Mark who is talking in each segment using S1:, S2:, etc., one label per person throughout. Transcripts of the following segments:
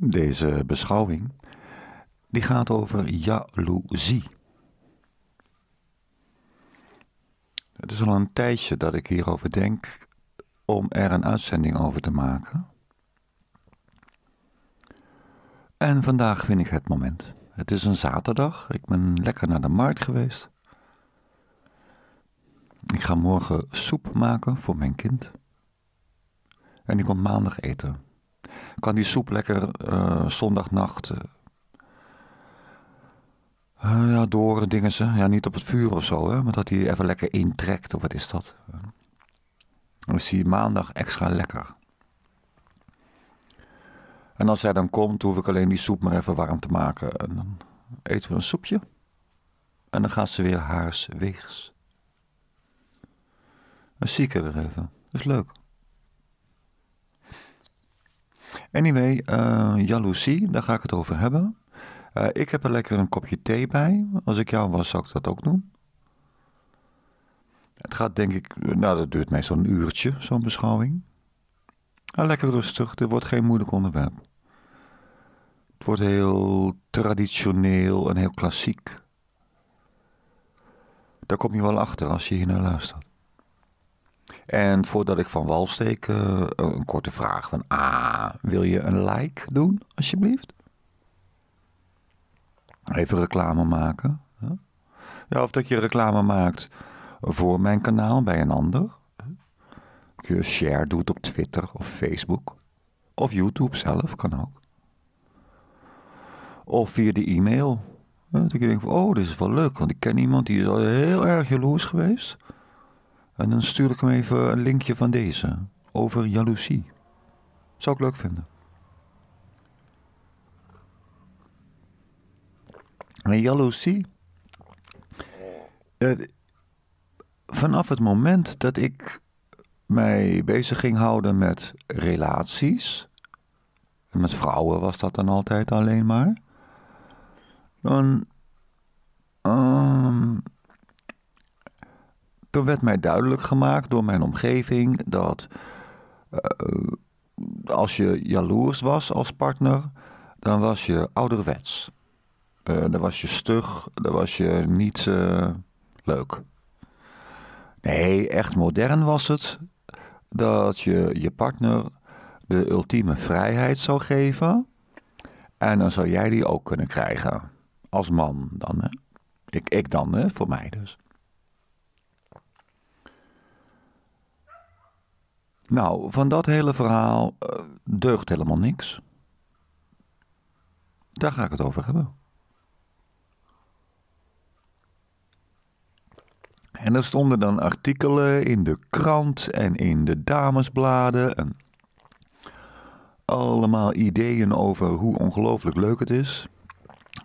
S1: Deze beschouwing die gaat over jaloezie. Het is al een tijdje dat ik hierover denk om er een uitzending over te maken. En vandaag vind ik het moment. Het is een zaterdag. Ik ben lekker naar de markt geweest. Ik ga morgen soep maken voor mijn kind. En ik kom maandag eten kan die soep lekker eh, zondagnacht uh, ja, door dingen ze. Ja, niet op het vuur of zo, hè, maar dat hij even lekker intrekt of wat is dat. Dan is die maandag extra lekker. En als zij dan komt, hoef ik alleen die soep maar even warm te maken. En dan eten we een soepje. En dan gaat ze weer haars weegs. Dan zie ik haar weer even. Dat is leuk. Anyway, uh, jaloezie, daar ga ik het over hebben. Eh, ik heb er lekker een kopje thee bij. Als ik jou was, zou ik dat ook doen. Het gaat denk ik, eh, nou dat duurt meestal een uurtje, zo'n beschouwing. Uh, lekker rustig, Er wordt geen moeilijk onderwerp. Het wordt heel traditioneel en heel klassiek. Daar kom je wel achter als je hier naar luistert. En voordat ik van wal steek, eh, een korte vraag van ah, wil je een like doen, alsjeblieft? Even reclame maken. Ja, of dat je reclame maakt voor mijn kanaal bij een ander. Dat je share doet op Twitter of Facebook. Of YouTube zelf kan ook. Of via de e-mail. Dat je denkt van, oh, dit is wel leuk, want ik ken iemand die is al heel erg jaloers geweest. En dan stuur ik hem even een linkje van deze over jaloezie. Zou ik leuk vinden. En jaloezie. Eh, vanaf het moment dat ik mij bezig ging houden met relaties. En met vrouwen was dat dan altijd alleen maar. Dan. Ehm, werd mij duidelijk gemaakt door mijn omgeving dat eh, als je jaloers was als partner, dan was je ouderwets. Uh, dan was je stug, dan was je niet eh, leuk. Nee, echt modern was het dat je je partner de ultieme vrijheid zou geven. En dan zou jij die ook kunnen krijgen. Als man dan, hè? Ik, ik dan, hè? voor mij dus. Nou, van dat hele verhaal eh, deugt helemaal niks. Daar ga ik het over hebben. En er stonden dan artikelen in de krant en in de damesbladen. En allemaal ideeën over hoe ongelooflijk leuk het is.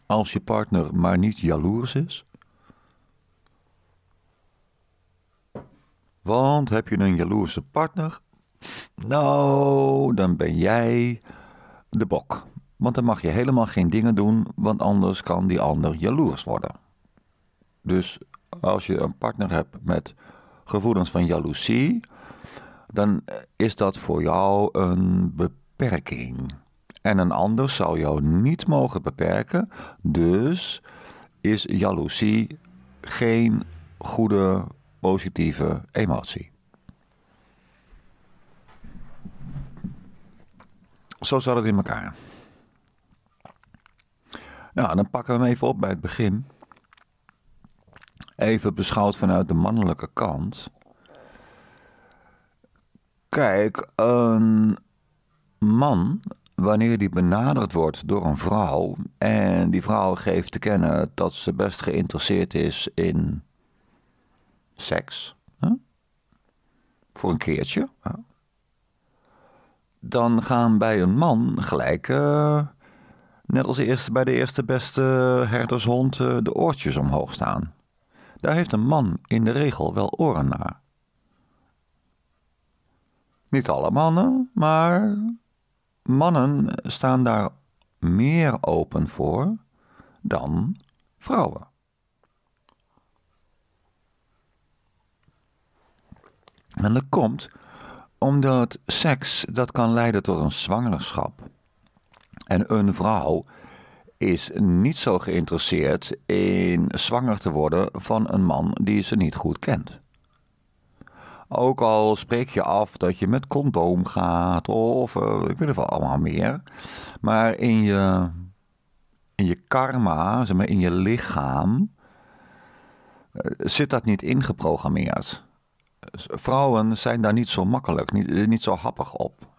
S1: Als je partner maar niet jaloers is. Want heb je een jaloerse partner, nou, dan ben jij de bok. Want dan mag je helemaal geen dingen doen, want anders kan die ander jaloers worden. Dus als je een partner hebt met gevoelens van jaloezie, dan is dat voor jou een beperking. En een ander zou jou niet mogen beperken, dus is jaloezie geen goede, positieve emotie. Zo zat het in elkaar. Nou, dan pakken we hem even op bij het begin. Even beschouwd vanuit de mannelijke kant. Kijk, een man, wanneer die benaderd wordt door een vrouw en die vrouw geeft te kennen dat ze best geïnteresseerd is in seks, hè? voor een keertje, hè? dan gaan bij een man gelijk, eh, net als eerst, bij de eerste beste herdershond, eh, de oortjes omhoog staan. Daar heeft een man in de regel wel oren naar. Niet alle mannen, maar mannen staan daar meer open voor dan vrouwen. En dat komt omdat seks, dat kan leiden tot een zwangerschap. En een vrouw is niet zo geïnteresseerd in zwanger te worden van een man die ze niet goed kent. Ook al spreek je af dat je met condoom gaat of eh, ik weet het wel allemaal meer. Maar in je, in je karma, zeg maar in je lichaam, eh, zit dat niet ingeprogrammeerd vrouwen zijn daar niet zo makkelijk, niet, niet zo happig op.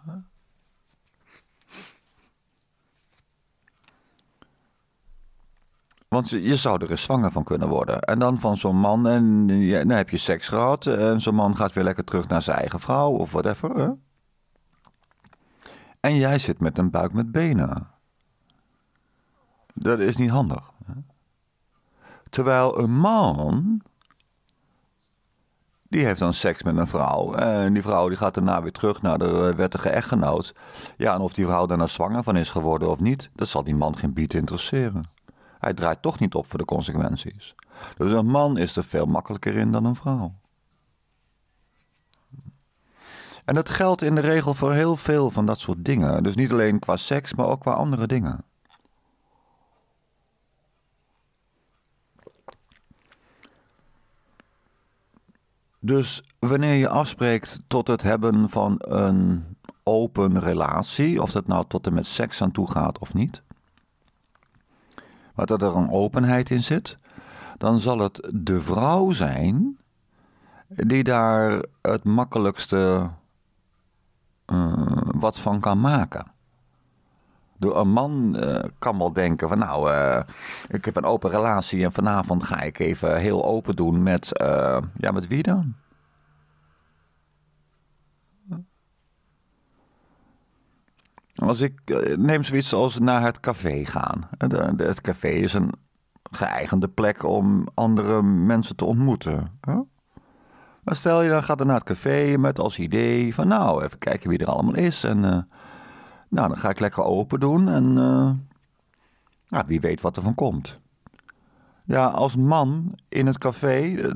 S1: Want je zou er eens zwanger van kunnen worden. En dan van zo'n man, en ja, dan heb je seks gehad. En zo'n man gaat weer lekker terug naar zijn eigen vrouw of whatever. Hè? En jij zit met een buik met benen. Dat is niet handig. Hè? Terwijl een man die heeft dan seks met een vrouw. En die vrouw die gaat daarna weer terug naar de eh, wettige echtgenoot. Ja, en of die vrouw daarna nou zwanger van is geworden of niet, dat zal die man geen biet interesseren. Hij draait toch niet op voor de consequenties. Dus een man is er veel makkelijker in dan een vrouw. En dat geldt in de regel voor heel veel van dat soort dingen. Dus niet alleen qua seks, maar ook qua andere dingen. Dus wanneer je afspreekt tot het hebben van een open relatie, of dat nou tot en met seks aan toe gaat of niet, maar dat er een openheid in zit, dan zal het de vrouw zijn die daar het makkelijkste eh, wat van kan maken door een man eh, kan wel denken van nou, eh, ik heb een open relatie en vanavond ga ik even heel open doen met, eh, ja met wie dan? Als ik neem zoiets als naar het café gaan. Het café is een geëigende plek om andere mensen te ontmoeten. Maar stel je dan gaat er naar het café met als idee van nou, even kijken wie er allemaal is en nou, dan ga ik lekker open doen en nou, wie weet wat er van komt. Ja, als man in het café. Eh,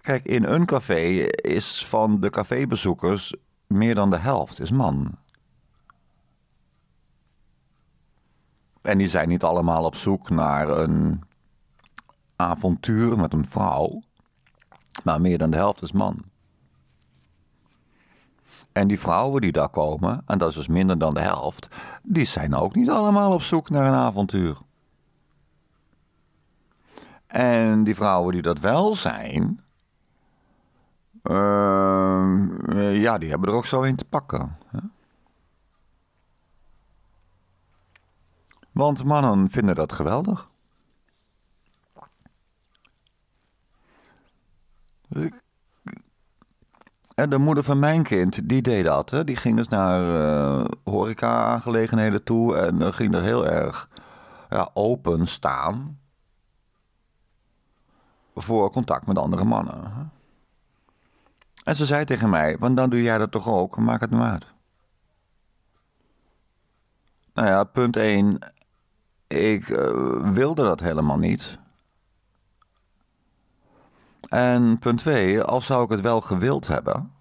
S1: kijk, in een café is van de cafébezoekers meer dan de helft is man. En die zijn niet allemaal op zoek naar een avontuur met een vrouw, maar meer dan de helft is man. En die vrouwen die daar komen, en dat is dus minder dan de helft, die zijn ook niet allemaal op zoek naar een avontuur. En die vrouwen die dat wel zijn, ehm, ja, die hebben er ook zo in te pakken. Hè? Want mannen vinden dat geweldig. En eh, de moeder van mijn kind, die deed dat. Hè. Die ging dus naar uh, horeca-aangelegenheden toe en eh, ging er heel erg ja, open staan voor contact met andere mannen. En ze zei tegen mij, want dan doe jij dat toch ook, maak het maar.' uit. Nou ja, punt 1, ik wilde dat helemaal niet. En punt 2, al zou ik het wel gewild hebben.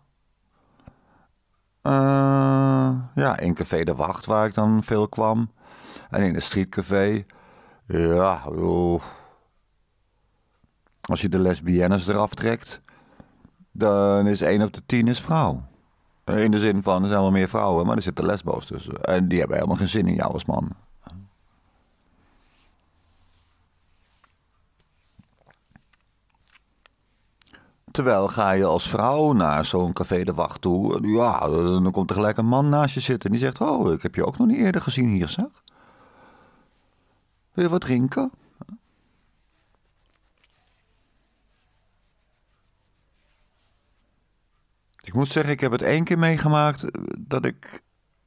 S1: Uh, ja, in Café de Wacht, waar ik dan veel kwam. En in de streetcafé. Ja, Als je de lesbiennes eraf trekt, dan is 1 op de 10 is vrouw. In de zin van, er zijn wel meer vrouwen, maar er zitten lesbo's tussen. En die hebben helemaal geen zin in jou als man. Terwijl ga je als vrouw naar zo'n café de wacht toe. Ja, dan komt er gelijk een man naast je zitten. En die zegt: Oh, ik heb je ook nog niet eerder gezien hier, zeg. Wil je wat drinken? Ik moet zeggen, ik heb het één keer meegemaakt dat ik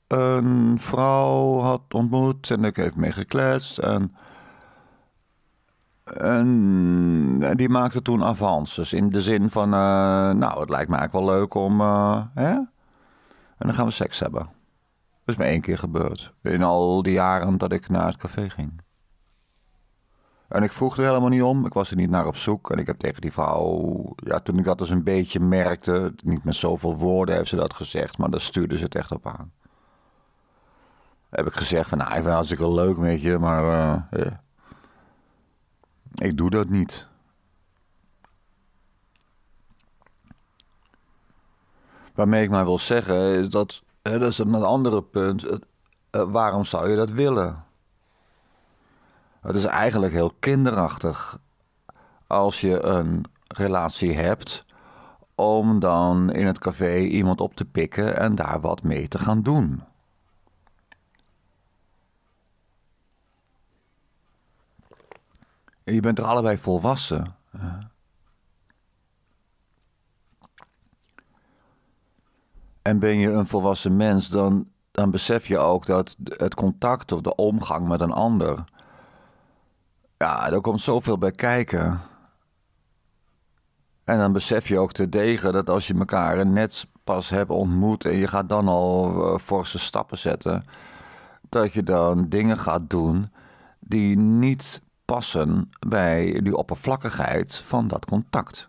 S1: een vrouw had ontmoet en ik heb mee gekletst. En en eh, die maakte toen avances. In de zin van, eh, nou, het lijkt me eigenlijk wel leuk om... Eh, hè? En dan gaan we seks hebben. Dat is me één keer gebeurd. In al die jaren dat ik naar het café ging. En ik vroeg er helemaal niet om. Ik was er niet naar op zoek. En ik heb tegen die vrouw... Ja, toen ik dat eens dus een beetje merkte... Niet met zoveel woorden heeft ze dat gezegd. Maar daar stuurde ze het echt op aan. Heb ik gezegd van... Nou, ik vind het hartstikke leuk met je, maar... Ik doe dat niet. Waarmee ik maar wil zeggen is dat, dat is een andere punt, eh, waarom zou je dat willen? Het is eigenlijk heel kinderachtig als je een relatie hebt om dan in het café iemand op te pikken en daar wat mee te gaan doen. Je bent er allebei volwassen. En ben je een volwassen mens, dan, dan besef je ook dat het contact of de omgang met een ander. Ja, daar komt zoveel bij kijken. En dan besef je ook te degen dat als je elkaar net pas hebt ontmoet en je gaat dan al eh, forse stappen zetten, dat je dan dingen gaat doen die niet passen bij die oppervlakkigheid van dat contact.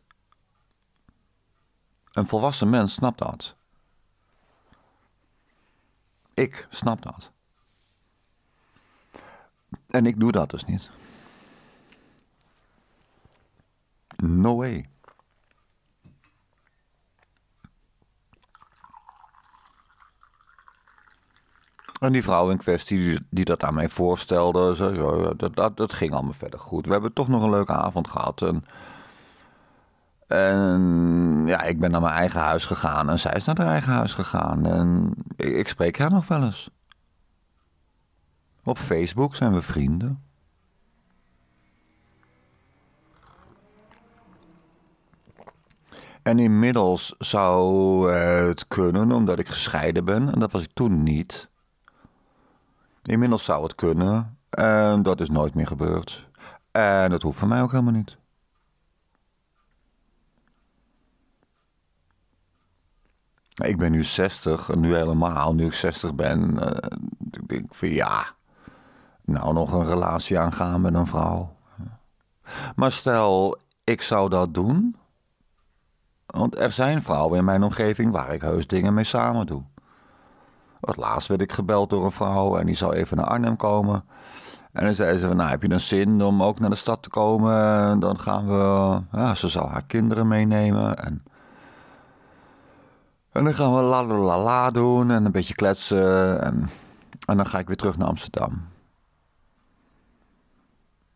S1: Een volwassen mens snapt dat. Ik snap dat. En ik doe dat dus niet. No way. En die vrouw in kwestie die, die dat aan mij voorstelde, zo, dat, dat, dat ging allemaal verder goed. We hebben toch nog een leuke avond gehad. En, en ja, ik ben naar mijn eigen huis gegaan en zij is naar haar eigen huis gegaan. En ik spreek haar nog wel eens. Op Facebook zijn we vrienden. En inmiddels zou het kunnen, omdat ik gescheiden ben, en dat was ik toen niet, Inmiddels zou het kunnen. En dat is nooit meer gebeurd. En dat hoeft van mij ook helemaal niet. Ik ben nu 60, nu helemaal, nu ik 60 ben. Uh, ik denk van ja, nou nog een relatie aangaan met een vrouw. Maar stel, ik zou dat doen. Want er zijn vrouwen in mijn omgeving waar ik heus dingen mee samen doe. Want laatst werd ik gebeld door een vrouw en die zou even naar Arnhem komen. En dan zei ze, nou heb je dan zin om ook naar de stad te komen? En Dan gaan we, ja, ze zou haar kinderen meenemen. En, en dan gaan we la la la doen en een beetje kletsen. En, en dan ga ik weer terug naar Amsterdam.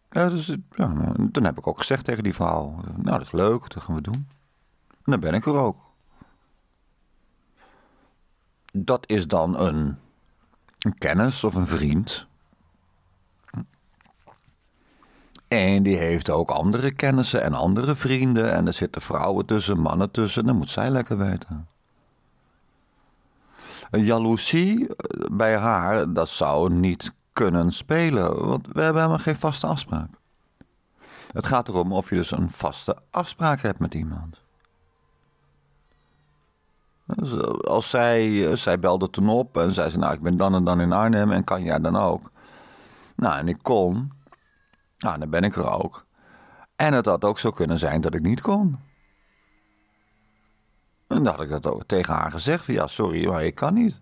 S1: Ja, dus, ja, dan heb ik ook gezegd tegen die vrouw, nou dat is leuk, dat gaan we doen. En dan ben ik er ook dat is dan een, een kennis of een vriend. En die heeft ook andere kennissen en andere vrienden. En er zitten vrouwen tussen, mannen tussen. Dan moet zij lekker weten. Jaloezie eh, bij haar, dat zou niet kunnen spelen. Want we hebben helemaal geen vaste afspraak. Het gaat erom of je dus een vaste afspraak hebt met iemand als zij, eh, zij belde toen op en zei ze, nou ik ben dan en dan in Arnhem en kan jij dan ook? Nou, en ik kon. Nou, dan ben ik er ook. En het had ook zo kunnen zijn dat ik niet kon. En dan had ik dat ook tegen haar gezegd, ja sorry, maar ik kan niet.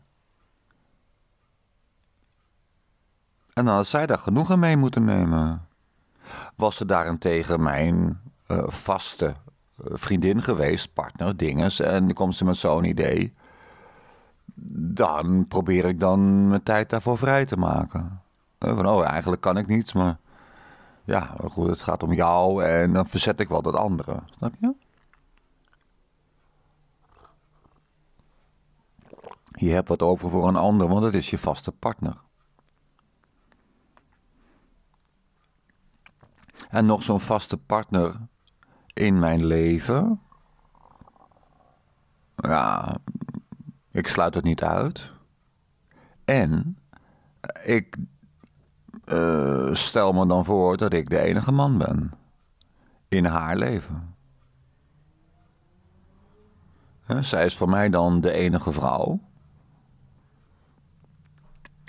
S1: En dan had zij daar genoegen mee moeten nemen. Was ze daarentegen mijn uh, vaste vriendin geweest, partner, dinges. En dan komt ze met zo'n idee. Dan probeer ik dan mijn tijd daarvoor vrij te maken. Eh, van, oh, eigenlijk kan ik niet, maar... Ja, goed, het gaat om jou en dan verzet ik wel dat andere. Snap je? Je hebt wat over voor een ander, want dat is je vaste partner. En nog zo'n vaste partner in mijn leven. Ja, ik sluit het niet uit. En ik eh, stel me dan voor dat ik de enige man ben in haar leven. Zij is voor mij dan de enige vrouw.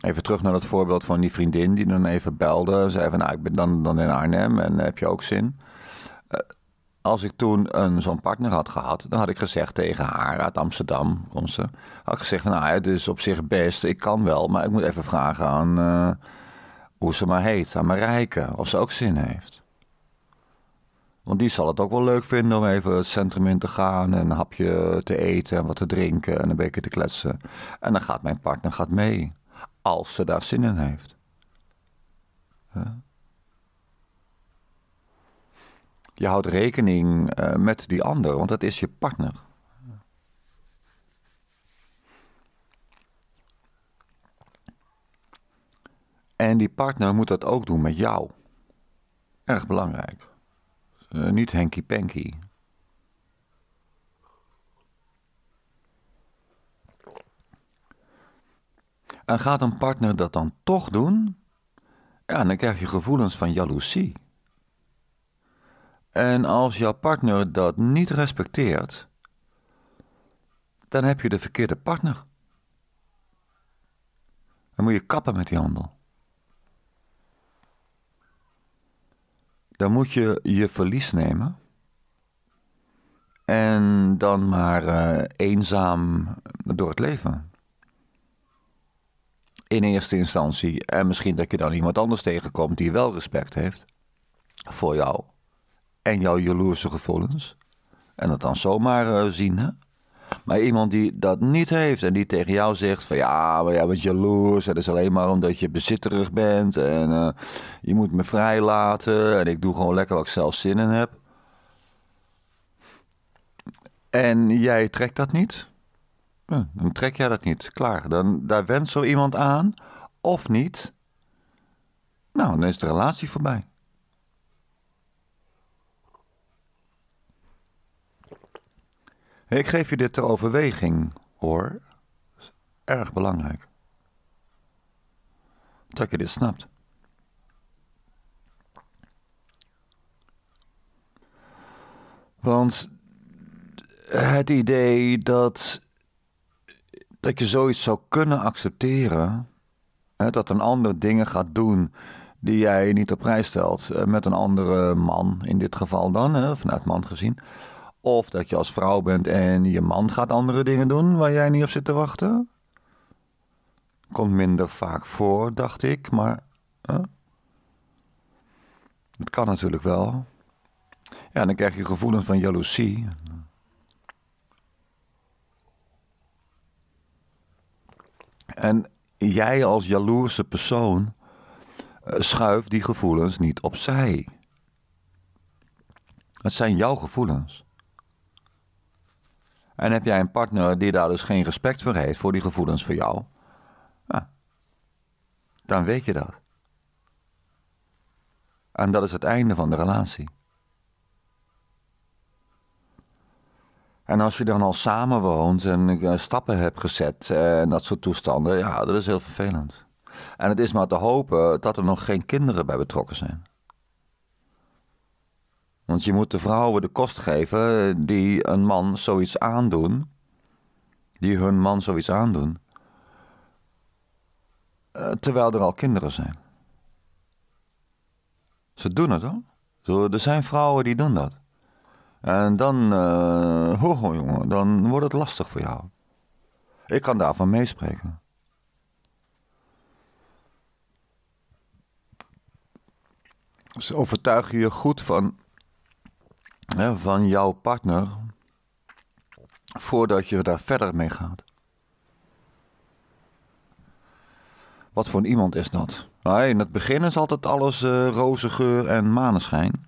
S1: Even terug naar dat voorbeeld van die vriendin die dan even belde. Zei van, nou, ik ben dan, dan in Arnhem en heb je ook zin? als ik toen een, zo'n partner had gehad, dan had ik gezegd tegen haar uit Amsterdam, komt ze, had gezegd, nou het is op zich best, ik kan wel, maar ik moet even vragen aan eh, hoe ze maar heet, aan rijke, of ze ook zin heeft. Want die zal het ook wel leuk vinden om even het centrum in te gaan en een hapje te eten en wat te drinken en een beetje te kletsen. En dan gaat mijn partner gaat mee, als ze daar zin in heeft. Huh? je houdt rekening eh, met die ander, want dat is je partner. En die partner moet dat ook doen met jou. Erg belangrijk. Eh, niet henky panky. En gaat een partner dat dan toch doen? Ja, dan krijg je gevoelens van jaloezie. En als jouw partner dat niet respecteert, dan heb je de verkeerde partner. Dan moet je kappen met die handel. Dan moet je je verlies nemen. En dan maar eh, eenzaam door het leven. In eerste instantie. En misschien dat je dan iemand anders tegenkomt die wel respect heeft voor jou en jouw jaloerse gevoelens. En dat dan zomaar eh, zien, hè? Maar iemand die dat niet heeft en die tegen jou zegt van ja, maar jij bent jaloers. Het is alleen maar omdat je bezitterig bent en eh, je moet me vrijlaten en ik doe gewoon lekker wat ik zelf zin in heb. En jij trekt dat niet? Ja, hm, dan trek jij dat niet. Klaar. Dan, daar wendt zo iemand aan of niet. Nou, dan is de relatie voorbij. Ik geef je dit ter overweging, hoor. Erg belangrijk. Dat je dit snapt. Want het idee dat, dat je zoiets zou kunnen accepteren, hè, dat een ander dingen gaat doen die jij niet op prijs stelt, eh, met een andere man in dit geval dan, hè, vanuit man gezien of dat je als vrouw bent en je man gaat andere dingen doen waar jij niet op zit te wachten. Komt minder vaak voor, dacht ik, maar. Hè? Het kan natuurlijk wel. Ja, dan krijg je gevoelens van jaloezie. En jij als jaloerse persoon eh, schuift die gevoelens niet opzij. Het zijn jouw gevoelens. En heb jij een partner die daar dus geen respect voor heeft, voor die gevoelens van jou, nou, dan weet je dat. En dat is het einde van de relatie. En als je dan al samen woont en eh, stappen hebt gezet eh, en dat soort toestanden, ja, dat is heel vervelend. En het is maar te hopen dat er nog geen kinderen bij betrokken zijn. Want je moet de vrouwen de kost geven die een man zoiets aandoen. Die hun man zoiets aandoen. Eh, terwijl er al kinderen zijn. Ze doen het hoor. Er zijn vrouwen die doen dat. En dan, uh, ho, ho, jongen, dan wordt het lastig voor jou. Ik kan daarvan meespreken. Overtuig overtuigen je goed van van jouw partner voordat je daar verder mee gaat. Wat voor iemand is dat? Nou, in het begin is altijd alles eh, roze geur en maneschijn.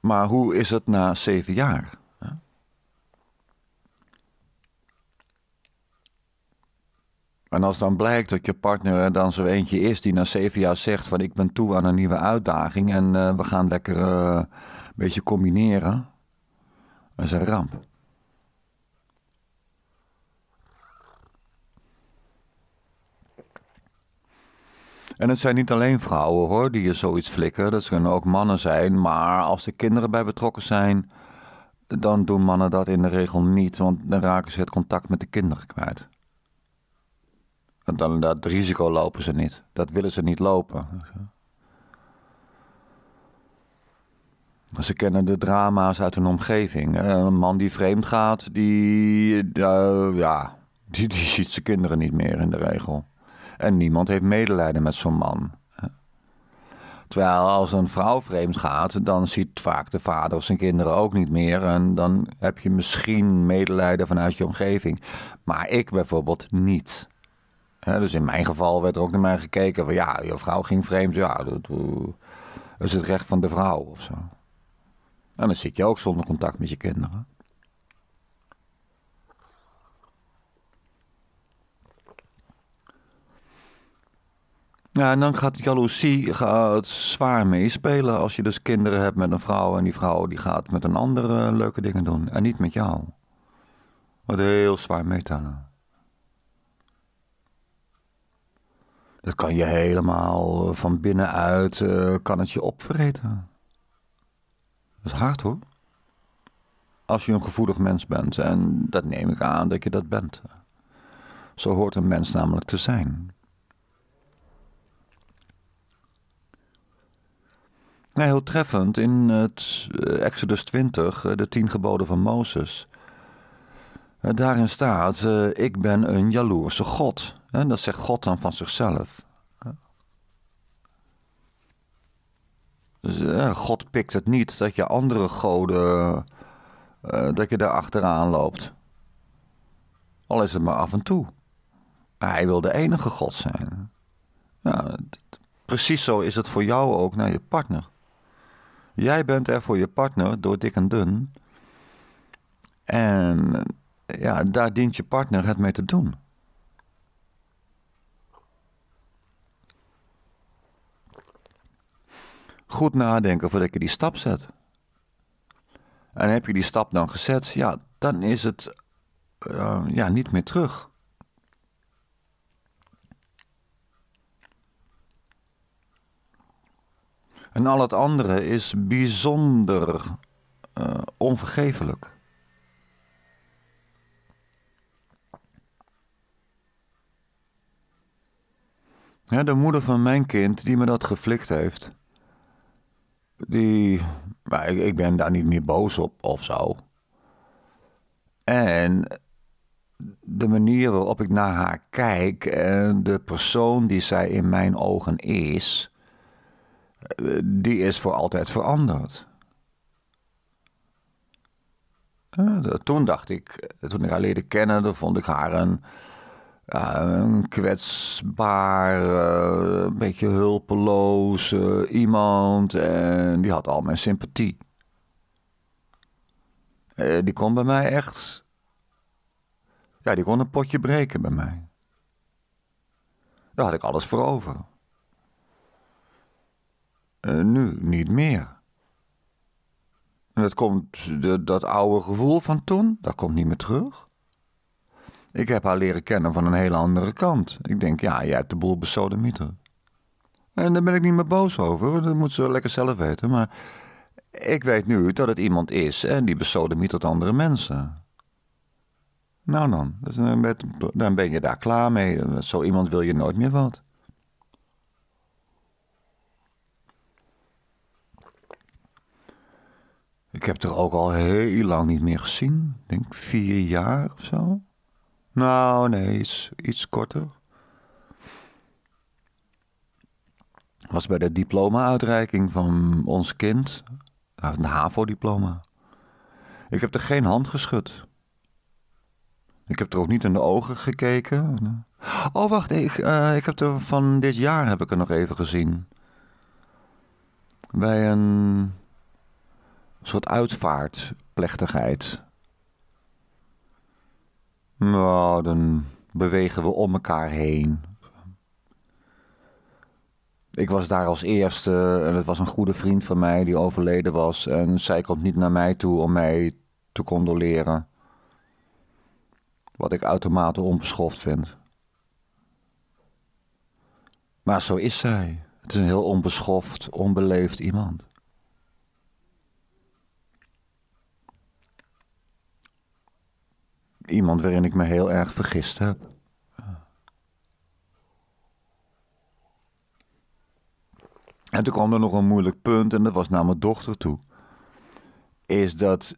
S1: Maar hoe is het na zeven jaar? En als dan blijkt dat je partner eh, dan zo eentje is die na zeven jaar zegt van ik ben toe aan een nieuwe uitdaging en eh, we gaan lekker eh, een beetje combineren, dat is een ramp. En het zijn niet alleen vrouwen hoor die je zoiets flikken, dat kunnen ook mannen zijn, maar als er kinderen bij betrokken zijn, dan doen mannen dat in de regel niet, want dan raken ze het contact met de kinderen kwijt dan dat risico lopen ze niet. Dat willen ze niet lopen. Ze kennen de drama's uit hun omgeving. Eh, een man die vreemd gaat, die, eh, ja, die, die ziet zijn kinderen niet meer in de regel. En niemand heeft medelijden met zo'n man. Terwijl als een vrouw vreemd gaat, dan ziet vaak de vader of zijn kinderen ook niet meer. En dan heb je misschien medelijden vanuit je omgeving. Maar ik bijvoorbeeld niet dus in mijn geval werd er ook naar mij gekeken van ja, je vrouw ging vreemd. Ja, dat, is het recht van de vrouw of zo. En dan zit je ook zonder contact met je kinderen. Ja, en dan gaat jaloezie gaat zwaar meespelen als je dus kinderen hebt met een vrouw en die vrouw die gaat met een andere leuke dingen doen en niet met jou. Wat heel zwaar meetellen. Dat kan je helemaal eh, van binnenuit, uh, kan het je opvreten. Dat is hard hoor. Als je een gevoelig mens bent, en dat neem ik aan dat je dat bent. Zo hoort een mens namelijk te zijn. Nou, heel treffend in het eh, Exodus 20, de tien geboden van Mozes. Daarin staat: Ik ben een jaloerse God. En dat zegt God dan van zichzelf. Dus, eh, God pikt het niet dat je andere goden, eh, dat je daar achteraan loopt. Al is het maar af en toe. hij wil de enige God zijn. Ja, precies zo is het voor jou ook naar je partner. Jij bent er voor je partner door dik en dun. En ja, daar dient je partner het mee te doen. goed nadenken voordat je die stap zet. En heb je die stap dan gezet, ja, dan is het ehm, ja, niet meer terug. En al het andere is bijzonder uh, onvergeeflijk. Ja, de moeder van mijn kind die me dat geflikt heeft die, maar ik, ben daar niet meer boos op of zo. En de manier waarop ik naar haar kijk en de persoon die zij in mijn ogen is, die is voor altijd veranderd. Eh, toen dacht ik, toen ik haar leerde kennen, dan vond ik haar een een kwetsbaar, eh, een beetje hulpeloos eh, iemand. En die had al mijn sympathie. Eh, die kon bij mij echt. Ja, die kon een potje breken bij mij. Daar had ik alles voor over. nu niet meer. En dat komt, de, dat oude gevoel van toen, dat komt niet meer terug. Ik heb haar leren kennen van een hele andere kant. Ik denk, ja, jij hebt de boel besodemieter. En daar ben ik niet meer boos over. Dat moet ze lekker zelf weten. Maar ik weet nu dat het iemand is en die besodemietert andere mensen. Nou dan, dus dan ben je daar klaar mee. Zo iemand wil je nooit meer wat. Ik heb er ook al heel lang niet meer gezien. Ik denk vier jaar of zo. Nou, nee, iets, iets korter. Was bij de diploma-uitreiking van ons kind. Een HAVO-diploma. Ik heb er geen hand geschud. Ik heb er ook niet in de ogen gekeken. Oh, wacht. Ik, eh, ik heb er van dit jaar heb ik er nog even gezien. Bij een soort uitvaartplechtigheid. Nou, dan bewegen we om elkaar heen. Ik was daar als eerste en het was een goede vriend van mij die overleden was. En zij komt niet naar mij toe om mij te condoleren. Wat ik uitermate onbeschoft vind. Maar zo is zij. Het is een heel onbeschoft, onbeleefd iemand. iemand waarin ik me heel erg vergist heb. En toen kwam er nog een moeilijk punt, en dat was naar mijn dochter toe. Is dat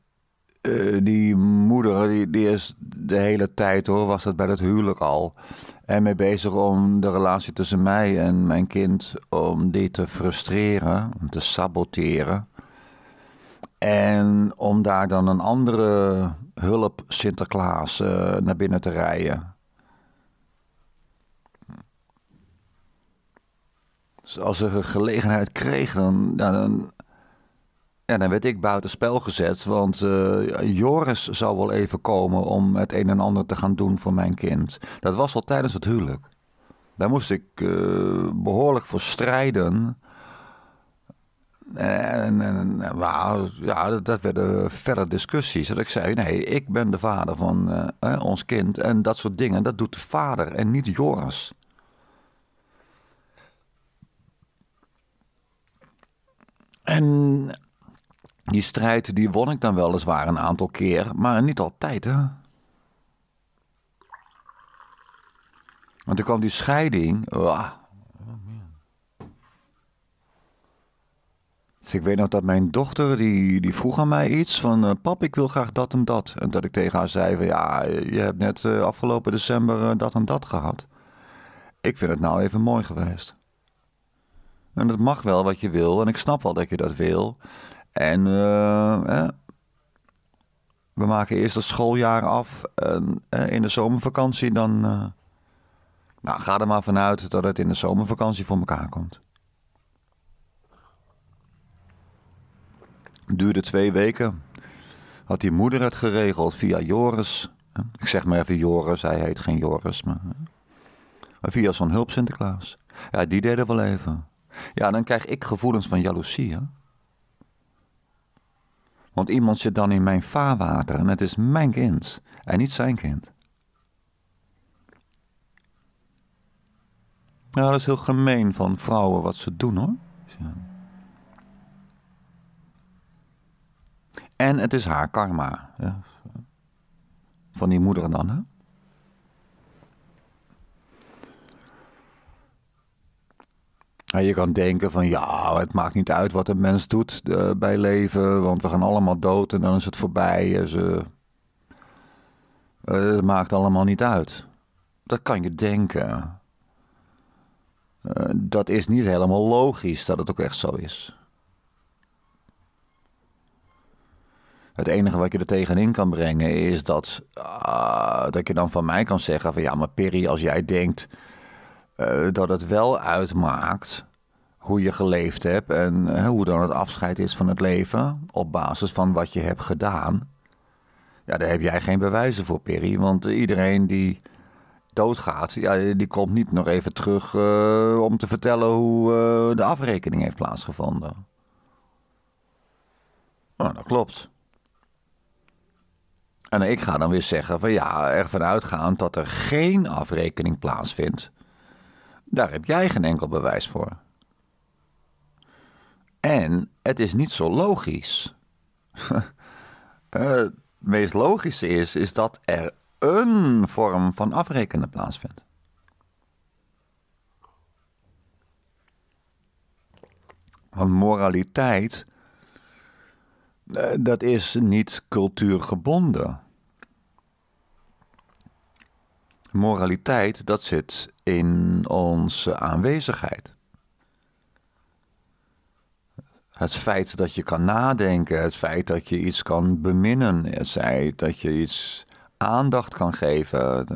S1: eh, die moeder, die, die, is de hele tijd hoor, was dat bij dat huwelijk al. En mee bezig om de relatie tussen mij en mijn kind, om die te frustreren, om te saboteren. En om daar dan een andere hulp Sinterklaas eh, naar binnen te rijden. Dus als ze een gelegenheid kregen, dan, dan, ja, dan werd ik buitenspel gezet. Want eh, Joris zou wel even komen om het een en ander te gaan doen voor mijn kind. Dat was al tijdens het huwelijk. Daar moest ik eh, behoorlijk voor strijden. En, nou, ja, dat, dat werden verder discussies. Dat ik zei, nee, ik ben de vader van eh, eh, ons kind. En dat soort dingen, dat doet de vader en niet Joris. En die strijd, die won ik dan weliswaar een aantal keer, maar niet altijd, hè. Want toen kwam die scheiding. Dus ik weet nog dat mijn dochter, die, die vroeg aan mij iets van... Eh, pap, ik wil graag dat en dat. En dat ik tegen haar zei van... ja, je hebt net eh, afgelopen december eh, dat en dat gehad. Ik vind het nou even mooi geweest. En het mag wel wat je wil. En ik snap wel dat je dat wil. En we maken eerst het schooljaar af. En, eh, in de zomervakantie dan... nou, ga er maar vanuit dat het in de zomervakantie voor elkaar komt. Duurde twee weken. Had die moeder het geregeld via Joris. Ik zeg maar even Joris, hij heet geen Joris. Maar, via zo'n hulp Sinterklaas. Ja, die deden wel even. Ja, dan krijg ik gevoelens van jaloezie. Hè? Want iemand zit dan in mijn vaarwater en het is mijn kind en niet zijn kind. Nou, dat is heel gemeen van vrouwen wat ze doen hoor. Ja. En het is haar karma. Van die moeder dan, hè? je kan denken van ja, het maakt niet uit wat een mens doet eh, bij leven, want we gaan allemaal dood en dan is het voorbij. en ze. Eh, het maakt allemaal niet uit. Dat kan je denken. Eh, dat is niet helemaal logisch dat het ook echt zo is. Het enige wat je er tegenin kan brengen is dat, ah, dat je dan van mij kan zeggen van ja, maar Perry, als jij denkt eh, dat het wel uitmaakt hoe je geleefd hebt en eh, hoe dan het afscheid is van het leven op basis van wat je hebt gedaan. Ja, daar heb jij geen bewijzen voor, Perry, want iedereen die doodgaat, ja, die komt niet nog even terug eh, om te vertellen hoe de afrekening heeft plaatsgevonden. Nou, dat klopt. En ik ga dan weer zeggen van ja, ervan uitgaand dat er geen afrekening plaatsvindt. Daar heb jij geen enkel bewijs voor. En het is niet zo logisch. het meest logische is, is dat er een vorm van afrekenen plaatsvindt. Want moraliteit, eh, dat is niet cultuurgebonden. Moraliteit, dat zit in onze aanwezigheid. Het feit dat je kan nadenken, het feit dat je iets kan beminnen, het feit dat je iets aandacht kan geven.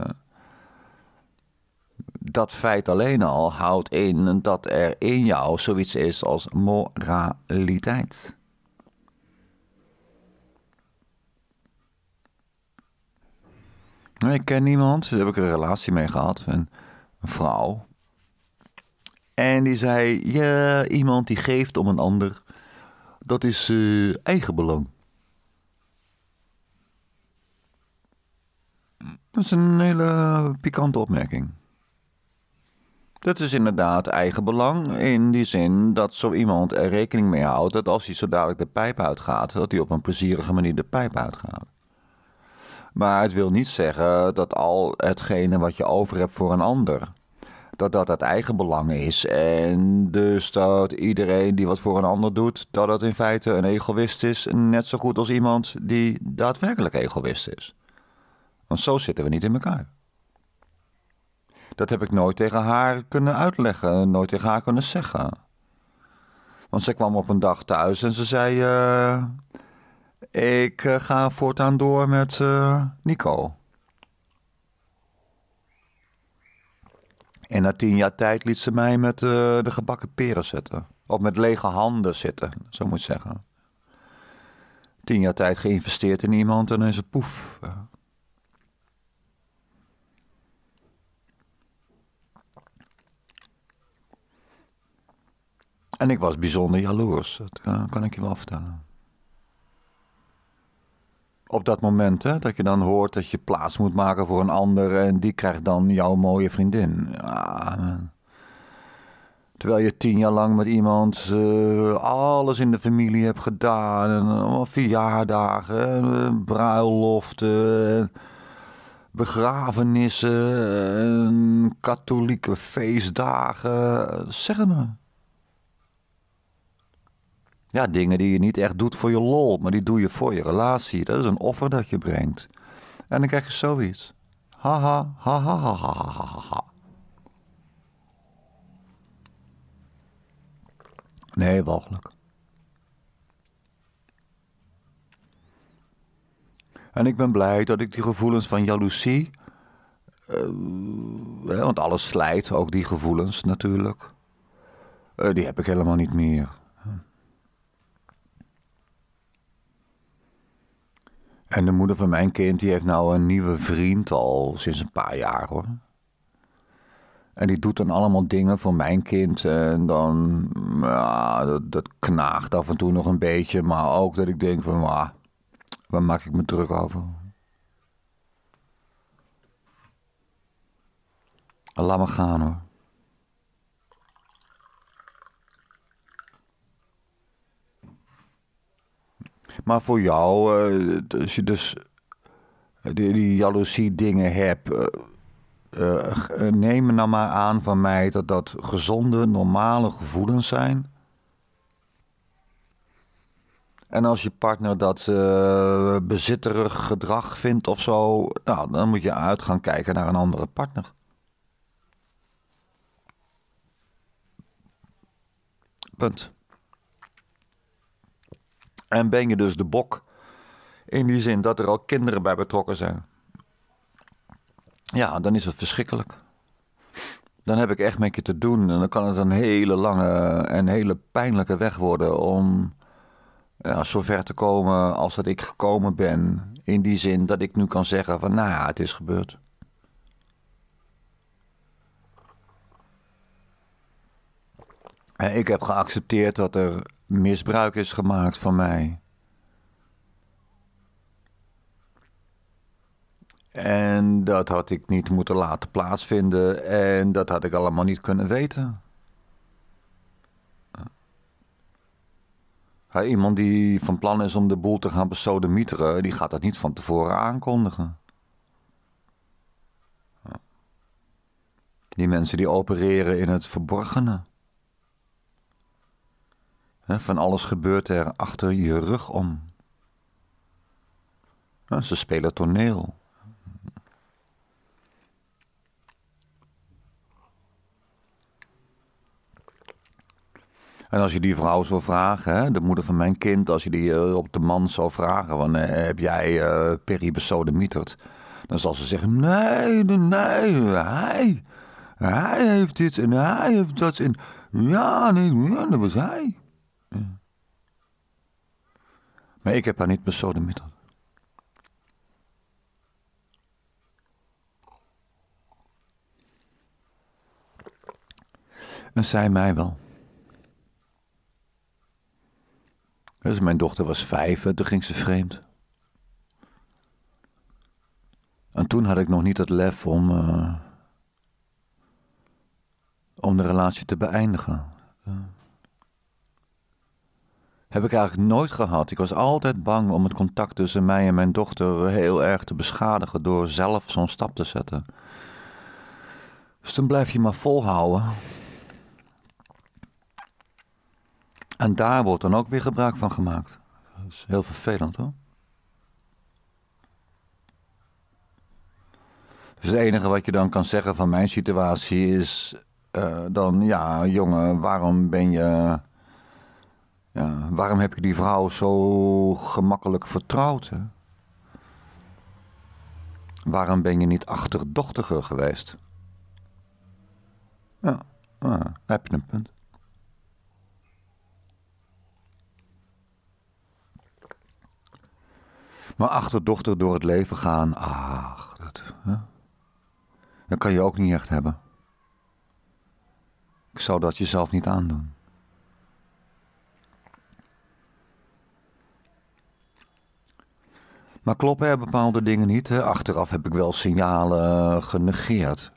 S1: Dat feit alleen al houdt in dat er in jou zoiets is als moraliteit. ik ken iemand. Daar heb ik een relatie mee gehad. Een, vrouw. En die zei: Ja, iemand die geeft om een ander, dat is uh, eh, eigenbelang. Dat is een hele pikante opmerking. Dat is inderdaad eigenbelang. In die zin dat zo iemand er rekening mee houdt dat als hij zo dadelijk de pijp uitgaat, dat hij op een plezierige manier de pijp uitgaat. Maar het wil niet zeggen dat al hetgene wat je over hebt voor een ander, dat dat het eigen belang is. En dus dat iedereen die wat voor een ander doet, dat het in feite een egoïst is. Net zo goed als iemand die daadwerkelijk egoïst is. Want zo zitten we niet in elkaar. Dat heb ik nooit tegen haar kunnen uitleggen, nooit tegen haar kunnen zeggen. Want ze kwam op een dag thuis en ze zei: eh, ik eh, ga voortaan door met eh, Nico. En na tien jaar tijd liet ze mij met eh, de gebakken peren zitten. Of met lege handen zitten, zo moet ik zeggen. Tien jaar tijd geïnvesteerd in iemand en dan is het poef. En ik was bijzonder jaloers, dat kan ik je wel vertellen op dat moment, hè, dat je dan hoort dat je plaats moet maken voor een ander en die krijgt dan jouw mooie vriendin. terwijl je tien jaar lang met iemand eh, alles in de familie hebt gedaan. En, eh, verjaardagen, eh, bruiloften, begrafenissen, katholieke feestdagen. Zeg het maar ja, dingen die je niet echt doet voor je lol, maar die doe je voor je relatie. Dat is een offer dat je brengt. En dan krijg je zoiets. Haha, ha, ha, ha, ha, ha, ha, Nee, walgelijk. En ik ben blij dat ik die gevoelens van jaloezie. Eh, want alles slijt, ook die gevoelens natuurlijk. Eh, die heb ik helemaal niet meer. En de moeder van mijn kind die heeft nou een nieuwe vriend al sinds een paar jaar hoor. En die doet dan allemaal dingen voor mijn kind. En dan, ja, dat, knaagt af en toe nog een beetje. Maar ook dat ik denk van, waar maak ik me druk over? Laat me gaan hoor. Maar voor jou, eh, als je dus eh, die, die jaloezie dingen hebt... Eh, neem nou maar aan van mij dat dat gezonde, normale gevoelens zijn... En als je partner dat bezitterig gedrag vindt of zo, nou, dan moet je uit gaan kijken naar een andere partner. Punt. En ben je dus de bok. In die zin dat er al kinderen bij betrokken zijn. Ja, dan is het verschrikkelijk. Dan heb ik echt met je te doen. En dan kan het een hele lange en hele pijnlijke weg worden om ja, zover te komen als dat ik gekomen ben. In die zin dat ik nu kan zeggen van nou het is gebeurd. Ik heb geaccepteerd dat er misbruik is gemaakt van mij. En dat had ik niet moeten laten plaatsvinden en dat had ik allemaal niet kunnen weten. Ja, iemand die van plan is om de boel te gaan besodemieteren, die gaat dat niet van tevoren aankondigen. Die mensen die opereren in het verborgene. Van alles gebeurt er achter je rug om. Ze spelen toneel. En als je die vrouw zou vragen, hè, de moeder van mijn kind, als je die eh, op de man zou vragen: van, eh, heb jij uh, Perry Dan zal ze zeggen: nee, nee, hij. Hij heeft dit en hij heeft dat. En ja, nee, dat was hij. Maar ik heb haar niet besodemieterd. En zij mij wel. Dus mijn dochter was vijf en toen ging ze vreemd. En toen had ik nog niet het lef om, eh, om de relatie te beëindigen heb ik eigenlijk nooit gehad. Ik was altijd bang om het contact tussen mij en mijn dochter heel erg te beschadigen door zelf zo'n stap te zetten. Dus dan blijf je maar volhouden. En daar wordt dan ook weer gebruik van gemaakt. Dat is heel vervelend hoor. Dus het enige wat je dan kan zeggen van mijn situatie is eh, dan, ja jongen, waarom ben je ja, waarom heb je die vrouw zo gemakkelijk vertrouwd? Hè? Waarom ben je niet achterdochtiger geweest? Ja, nou, heb je een punt. Maar achterdochtig door het leven gaan, ach, dat, hè? dat kan je ook niet echt hebben. Ik zou dat jezelf niet aandoen. Maar kloppen er bepaalde dingen niet. Hè? Achteraf heb ik wel signalen genegeerd.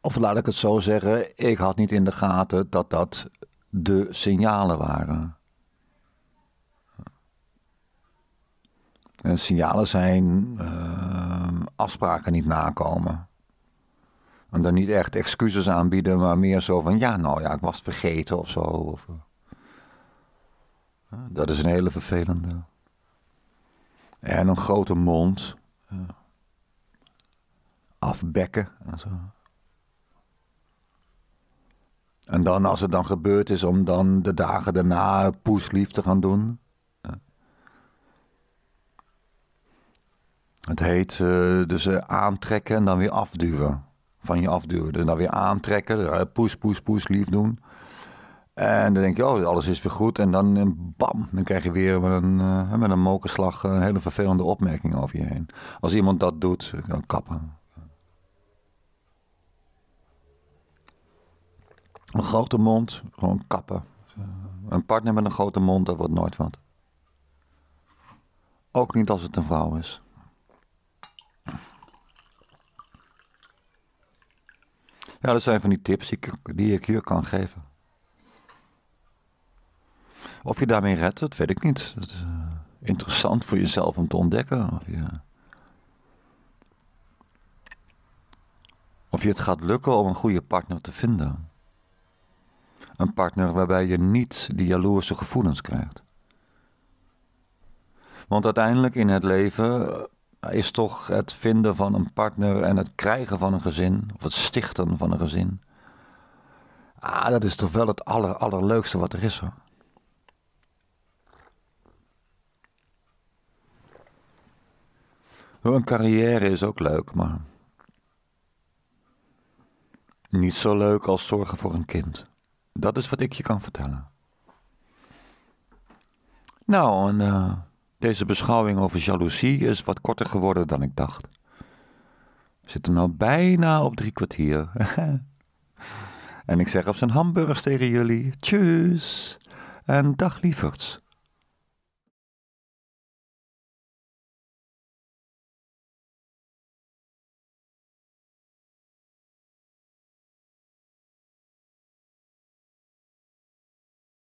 S1: Of laat ik het zo zeggen, ik had niet in de gaten dat dat de signalen waren. En signalen zijn ehm, afspraken niet nakomen. En dan niet echt excuses aanbieden, maar meer zo van ja, nou ja, ik was vergeten of zo. Eh. dat is een hele vervelende. En een grote mond. Eh, afbekken en zo. En dan, als het dan gebeurd is, om dan de dagen daarna poeslief te gaan doen. Eh. Het heet eh, dus aantrekken en dan weer afduwen. Van je afduwen. Dus dan weer aantrekken, poes, poes, poes, lief doen. En dan denk je, oh, alles is weer goed. En dan eh, bam, dan krijg je weer met een, uh, met een mokerslag eh, een hele vervelende opmerking over je heen. Als iemand dat doet, dan kappen. Een grote mond, gewoon kappen. Een partner met een grote mond, dat wordt nooit wat. Ook niet als het een vrouw is. Ja, dat zijn van die tips die ik hier kan geven. Of je daarmee redt, dat weet ik niet. Dat is eh, interessant voor jezelf om te ontdekken. Of je, het gaat lukken om een goede partner te vinden. Een partner waarbij je niet die jaloerse gevoelens krijgt. Want uiteindelijk in het leven eh, is toch het vinden van een partner en het krijgen van een gezin, of het stichten van een gezin. Ah, dat is toch wel het aller, allerleukste wat er is hoor. Een carrière is ook leuk, maar niet zo leuk als zorgen voor een kind. Dat is wat ik je kan vertellen. Nou, en eh, deze beschouwing over jaloezie is wat korter geworden dan ik dacht. We zitten nou bijna op drie kwartier. en ik zeg op zijn hamburgers tegen jullie: tjus en dag lieverds.